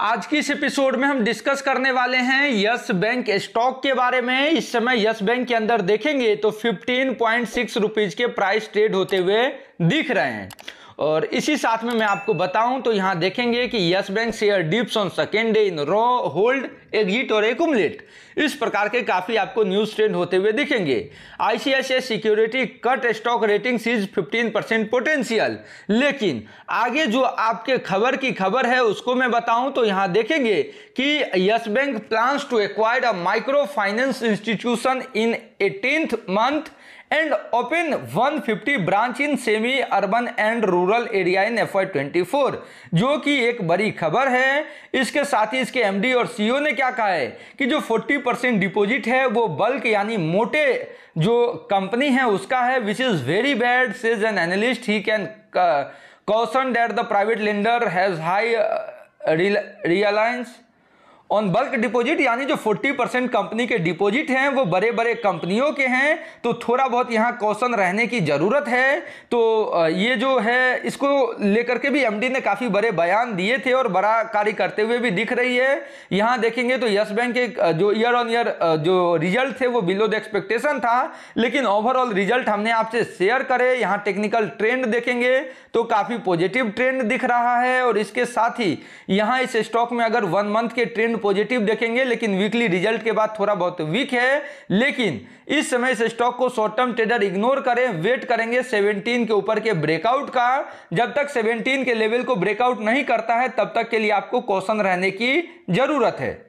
आज की इस एपिसोड में हम डिस्कस करने वाले हैं यस बैंक स्टॉक के बारे में इस समय यस बैंक के अंदर देखेंगे तो फिफ्टीन पॉइंट सिक्स रुपीज के प्राइस ट्रेड होते हुए दिख रहे हैं और इसी साथ में मैं आपको बताऊं तो यहाँ देखेंगे कि Yes Bank share dips on second day in row hold exit और एकुमलेट इस प्रकार के काफ़ी आपको न्यूज ट्रेंड होते हुए दिखेंगे ICICI securities cut stock rating sees 15 percent potential लेकिन आगे जो आपके खबर की खबर है उसको मैं बताऊं तो यहां देखेंगे कि Yes Bank plans to acquire a micro finance institution in eighteen month and open 150 branch in semi urban and rural area in F twenty four जो कि एक बड़ी खबर है इसके साथ ही इसके एमडी और सीईओ e ने क्या कहा है कि जो 40 परसेंट डिपोजिट है वो बल्क यानी मोटे जो कंपनी है उसका है which is very bad says an analyst he can caution that the private lender has high reliance on bulk deposit यानी जो 40 परसेंट कंपनी के डिपॉजिट हैं वो बड़े बड़े कंपनियों के हैं तो थोड़ा बहुत यहाँ कौशन रहने की ज़रूरत है तो ये जो है इसको लेकर के भी एमडी ने काफ़ी बड़े बयान दिए थे और बड़ा कार्य करते हुए भी दिख रही है यहाँ देखेंगे तो यस बैंक के जो ईयर ऑन ईयर जो रिजल्ट थे वो बिलो द एक्सपेक्टेशन था लेकिन ओवरऑल रिजल्ट हमने आपसे शेयर करे यहाँ टेक्निकल ट्रेंड देखेंगे तो काफ़ी पॉजिटिव ट्रेंड दिख रहा है और इसके साथ ही यहाँ इस स्टॉक में अगर वन मंथ के ट्रेंड पॉजिटिव देखेंगे लेकिन वीकली रिजल्ट के बाद थोड़ा बहुत वीक है लेकिन इस समय से स्टॉक को शॉर्ट टर्म ट्रेडर इग्नोर करें वेट करेंगे 17 के ऊपर के ब्रेकआउट का जब तक 17 के लेवल को ब्रेकआउट नहीं करता है तब तक के लिए आपको कौशन रहने की जरूरत है